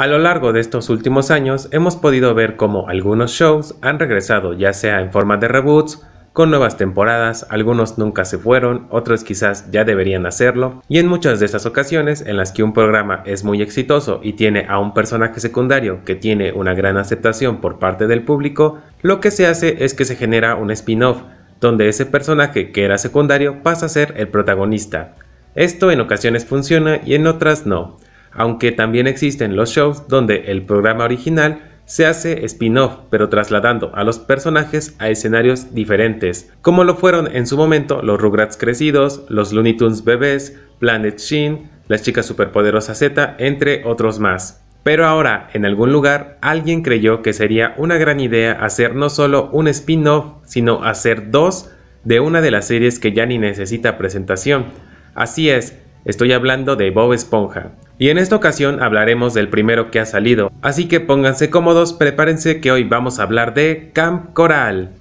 A lo largo de estos últimos años hemos podido ver cómo algunos shows han regresado ya sea en forma de reboots, con nuevas temporadas, algunos nunca se fueron, otros quizás ya deberían hacerlo, y en muchas de estas ocasiones en las que un programa es muy exitoso y tiene a un personaje secundario que tiene una gran aceptación por parte del público, lo que se hace es que se genera un spin-off, donde ese personaje que era secundario pasa a ser el protagonista. Esto en ocasiones funciona y en otras no aunque también existen los shows donde el programa original se hace spin-off, pero trasladando a los personajes a escenarios diferentes, como lo fueron en su momento los Rugrats crecidos, los Looney Tunes bebés, Planet Shin, las chicas superpoderosas Z, entre otros más. Pero ahora, en algún lugar, alguien creyó que sería una gran idea hacer no solo un spin-off, sino hacer dos de una de las series que ya ni necesita presentación. Así es, estoy hablando de Bob Esponja. Y en esta ocasión hablaremos del primero que ha salido, así que pónganse cómodos, prepárense que hoy vamos a hablar de Camp Coral.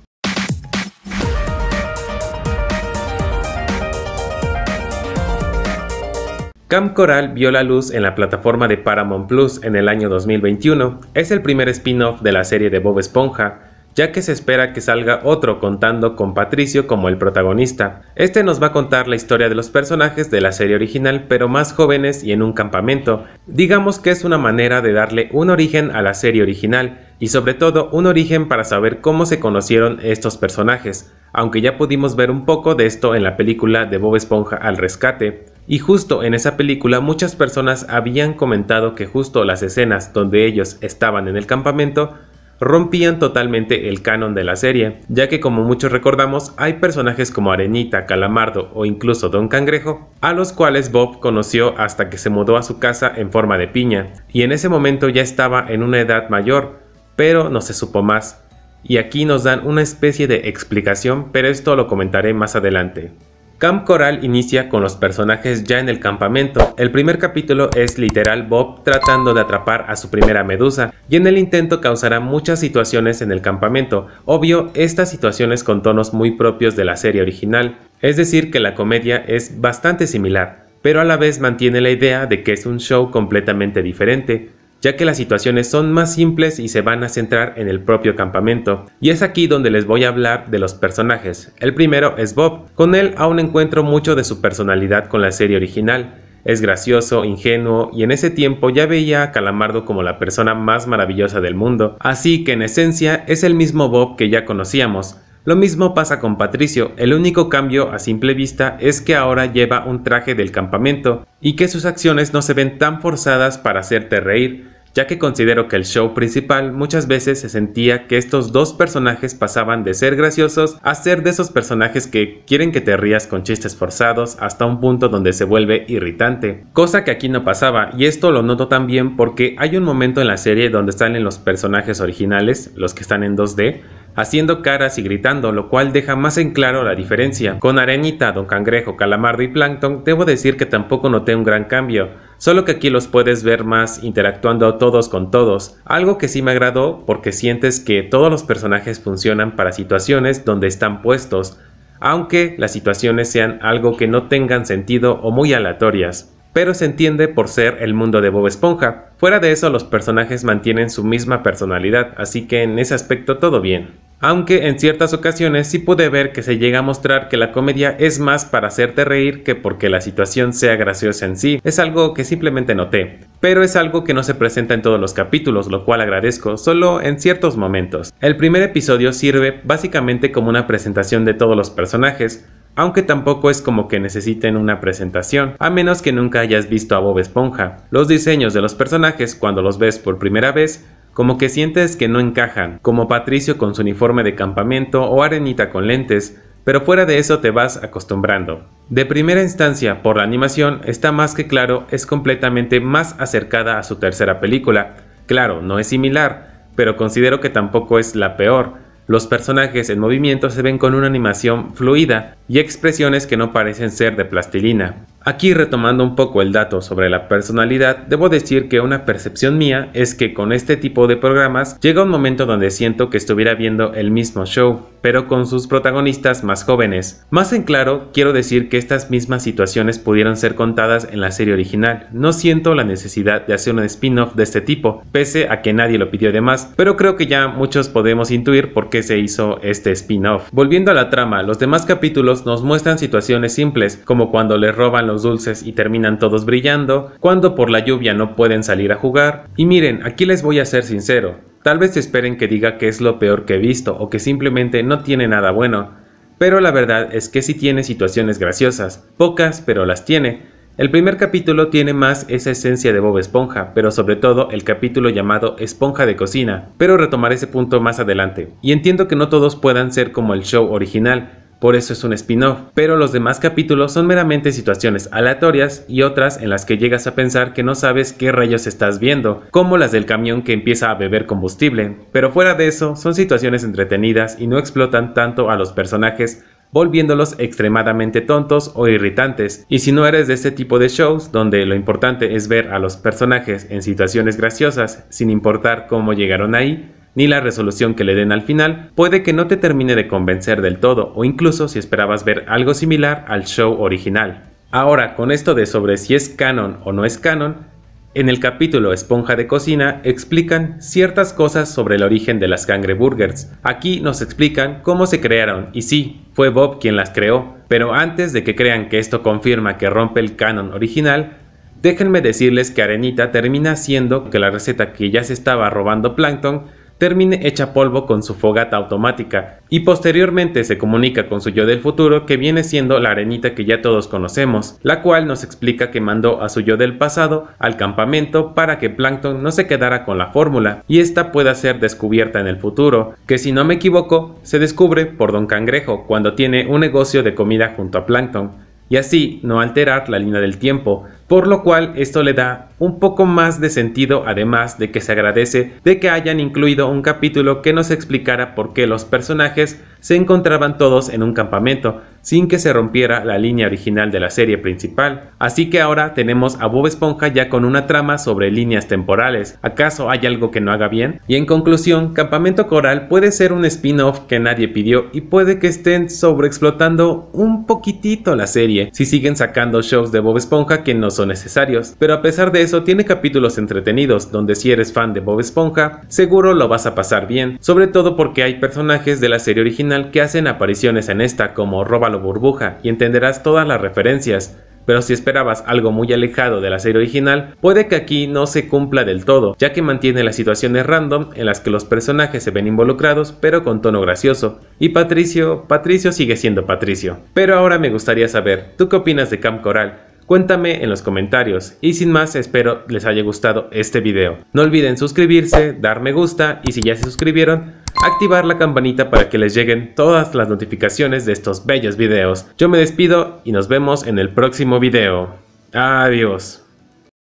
Camp Coral vio la luz en la plataforma de Paramount Plus en el año 2021. Es el primer spin-off de la serie de Bob Esponja, ya que se espera que salga otro contando con Patricio como el protagonista. Este nos va a contar la historia de los personajes de la serie original, pero más jóvenes y en un campamento. Digamos que es una manera de darle un origen a la serie original, y sobre todo un origen para saber cómo se conocieron estos personajes, aunque ya pudimos ver un poco de esto en la película de Bob Esponja al rescate. Y justo en esa película muchas personas habían comentado que justo las escenas donde ellos estaban en el campamento rompían totalmente el canon de la serie, ya que como muchos recordamos hay personajes como Arenita, Calamardo o incluso Don Cangrejo, a los cuales Bob conoció hasta que se mudó a su casa en forma de piña, y en ese momento ya estaba en una edad mayor, pero no se supo más. Y aquí nos dan una especie de explicación, pero esto lo comentaré más adelante. Camp Coral inicia con los personajes ya en el campamento. El primer capítulo es literal Bob tratando de atrapar a su primera medusa y en el intento causará muchas situaciones en el campamento. Obvio, estas situaciones con tonos muy propios de la serie original. Es decir que la comedia es bastante similar, pero a la vez mantiene la idea de que es un show completamente diferente ya que las situaciones son más simples y se van a centrar en el propio campamento. Y es aquí donde les voy a hablar de los personajes. El primero es Bob. Con él aún encuentro mucho de su personalidad con la serie original. Es gracioso, ingenuo y en ese tiempo ya veía a Calamardo como la persona más maravillosa del mundo, así que en esencia es el mismo Bob que ya conocíamos, lo mismo pasa con Patricio, el único cambio a simple vista es que ahora lleva un traje del campamento y que sus acciones no se ven tan forzadas para hacerte reír, ya que considero que el show principal muchas veces se sentía que estos dos personajes pasaban de ser graciosos a ser de esos personajes que quieren que te rías con chistes forzados hasta un punto donde se vuelve irritante, cosa que aquí no pasaba y esto lo noto también porque hay un momento en la serie donde en los personajes originales, los que están en 2D, haciendo caras y gritando, lo cual deja más en claro la diferencia. Con Arenita, Don Cangrejo, Calamardo y Plankton, debo decir que tampoco noté un gran cambio, solo que aquí los puedes ver más interactuando todos con todos, algo que sí me agradó porque sientes que todos los personajes funcionan para situaciones donde están puestos, aunque las situaciones sean algo que no tengan sentido o muy aleatorias pero se entiende por ser el mundo de Bob Esponja. Fuera de eso, los personajes mantienen su misma personalidad, así que en ese aspecto todo bien aunque en ciertas ocasiones sí pude ver que se llega a mostrar que la comedia es más para hacerte reír que porque la situación sea graciosa en sí, es algo que simplemente noté, pero es algo que no se presenta en todos los capítulos, lo cual agradezco, solo en ciertos momentos. El primer episodio sirve básicamente como una presentación de todos los personajes, aunque tampoco es como que necesiten una presentación, a menos que nunca hayas visto a Bob Esponja. Los diseños de los personajes cuando los ves por primera vez como que sientes que no encajan, como Patricio con su uniforme de campamento o Arenita con lentes, pero fuera de eso te vas acostumbrando. De primera instancia, por la animación, está más que claro, es completamente más acercada a su tercera película. Claro, no es similar, pero considero que tampoco es la peor. Los personajes en movimiento se ven con una animación fluida y expresiones que no parecen ser de plastilina. Aquí retomando un poco el dato sobre la personalidad, debo decir que una percepción mía es que con este tipo de programas llega un momento donde siento que estuviera viendo el mismo show, pero con sus protagonistas más jóvenes. Más en claro, quiero decir que estas mismas situaciones pudieron ser contadas en la serie original. No siento la necesidad de hacer un spin-off de este tipo, pese a que nadie lo pidió de más, pero creo que ya muchos podemos intuir por qué se hizo este spin-off. Volviendo a la trama, los demás capítulos nos muestran situaciones simples, como cuando les roban los dulces y terminan todos brillando, cuando por la lluvia no pueden salir a jugar, y miren, aquí les voy a ser sincero, Tal vez esperen que diga que es lo peor que he visto o que simplemente no tiene nada bueno, pero la verdad es que sí tiene situaciones graciosas, pocas pero las tiene. El primer capítulo tiene más esa esencia de Bob Esponja, pero sobre todo el capítulo llamado Esponja de Cocina, pero retomaré ese punto más adelante. Y entiendo que no todos puedan ser como el show original, por eso es un spin-off, pero los demás capítulos son meramente situaciones aleatorias y otras en las que llegas a pensar que no sabes qué rayos estás viendo, como las del camión que empieza a beber combustible, pero fuera de eso son situaciones entretenidas y no explotan tanto a los personajes volviéndolos extremadamente tontos o irritantes. Y si no eres de este tipo de shows, donde lo importante es ver a los personajes en situaciones graciosas sin importar cómo llegaron ahí, ni la resolución que le den al final, puede que no te termine de convencer del todo o incluso si esperabas ver algo similar al show original. Ahora, con esto de sobre si es canon o no es canon, en el capítulo Esponja de Cocina explican ciertas cosas sobre el origen de las Burgers. Aquí nos explican cómo se crearon y sí, fue Bob quien las creó, pero antes de que crean que esto confirma que rompe el canon original, déjenme decirles que Arenita termina haciendo que la receta que ya se estaba robando Plankton termine hecha polvo con su fogata automática y posteriormente se comunica con su yo del futuro que viene siendo la arenita que ya todos conocemos, la cual nos explica que mandó a su yo del pasado al campamento para que Plankton no se quedara con la fórmula y esta pueda ser descubierta en el futuro, que si no me equivoco se descubre por Don Cangrejo cuando tiene un negocio de comida junto a Plankton y así no alterar la línea del tiempo, por lo cual esto le da un poco más de sentido además de que se agradece de que hayan incluido un capítulo que nos explicara por qué los personajes se encontraban todos en un campamento sin que se rompiera la línea original de la serie principal. Así que ahora tenemos a Bob Esponja ya con una trama sobre líneas temporales. ¿Acaso hay algo que no haga bien? Y en conclusión, Campamento Coral puede ser un spin-off que nadie pidió y puede que estén sobreexplotando un poquitito la serie si siguen sacando shows de Bob Esponja que nos son necesarios, pero a pesar de eso tiene capítulos entretenidos donde si eres fan de Bob Esponja, seguro lo vas a pasar bien, sobre todo porque hay personajes de la serie original que hacen apariciones en esta como Róbalo Burbuja y entenderás todas las referencias, pero si esperabas algo muy alejado de la serie original, puede que aquí no se cumpla del todo, ya que mantiene las situaciones random en las que los personajes se ven involucrados, pero con tono gracioso. Y Patricio, Patricio sigue siendo Patricio. Pero ahora me gustaría saber, ¿tú qué opinas de Camp Coral? Cuéntame en los comentarios y sin más espero les haya gustado este video. No olviden suscribirse, dar me gusta y si ya se suscribieron, activar la campanita para que les lleguen todas las notificaciones de estos bellos videos. Yo me despido y nos vemos en el próximo video. Adiós.